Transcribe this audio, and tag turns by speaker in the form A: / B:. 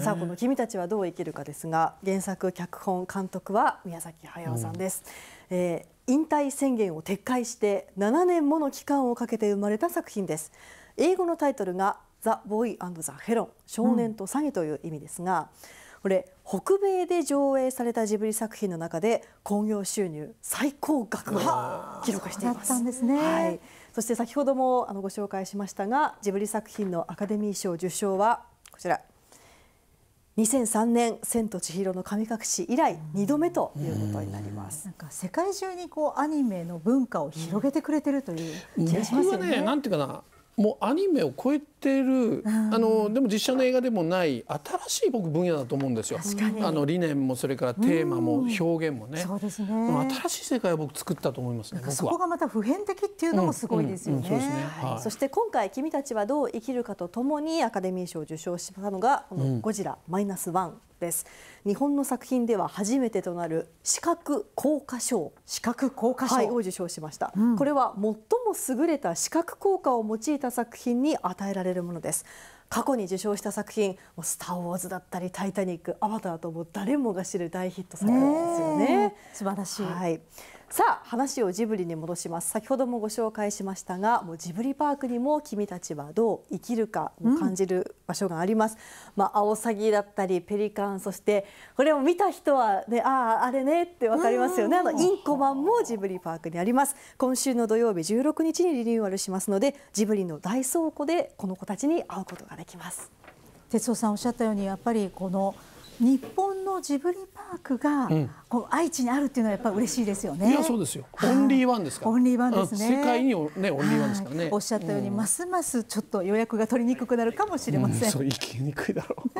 A: さあこの「君たちはどう生きるか」ですが原作脚本監督は宮崎駿さんです、うん、えー、引退宣言を撤回して7年もの期間をかけて生まれた作品です英語のタイトルが「ザ・ボーイ・アンド・ザ・ヘロン少年と詐欺」という意味ですが、うん、これ北米で上映されたジブリ作品の中で興行収入最高額を記録しています。すね、はい、そして先ほどもあのご紹介しましたがジブリ作品のアカデミー賞受賞はこちら2003年「千と千尋の神隠し」以来2度目ということになります。なんか世界中にこうアニメの文化を広げてくれてるという気がしますよね。ねなんていうかなもうアニメを超えってる、あのでも実写の映画でもない新しい僕分野だと思うんですよ。あの理念もそれからテーマも表現もね。そうですね。新しい世界を僕作ったと思いますね。そこがまた普遍的っていうのもすごいですよね。そして今回君たちはどう生きるかとともにアカデミー賞を受賞したのがこのゴジラマイナスワン。です日本の作品では初めてとなる視覚効果賞視覚効果賞、を受賞しました、うん、これは最も優れた視覚効果を用いた作品に与えられれるものです過去に受賞した作品「スター・ウォーズ」だったり「タイタニック」「アバター」とも誰もが知る大ヒット作ですよね。素晴らしい、はいさあ話をジブリに戻します先ほどもご紹介しましたがもうジブリパークにも君たちはどう生きるかを感じる場所があります、うん、まあアオサギだったりペリカンそしてこれを見た人はねあああれねってわかりますよねあのインコマンもジブリパークにあります今週の土曜日16日にリニューアルしますのでジブリの大倉庫でこの子たちに会うことができます哲夫さんおっしゃったようにやっぱりこの日本のジブリパークが、こう愛知にあるっていうのはやっぱ嬉しいですよね。いやそうですよ。オンリーワンですかオンリーワンですね。世界にねオンリーワンですからね。おっしゃったように、ますますちょっと予約が取りにくくなるかもしれません。そう行きにくいだろう。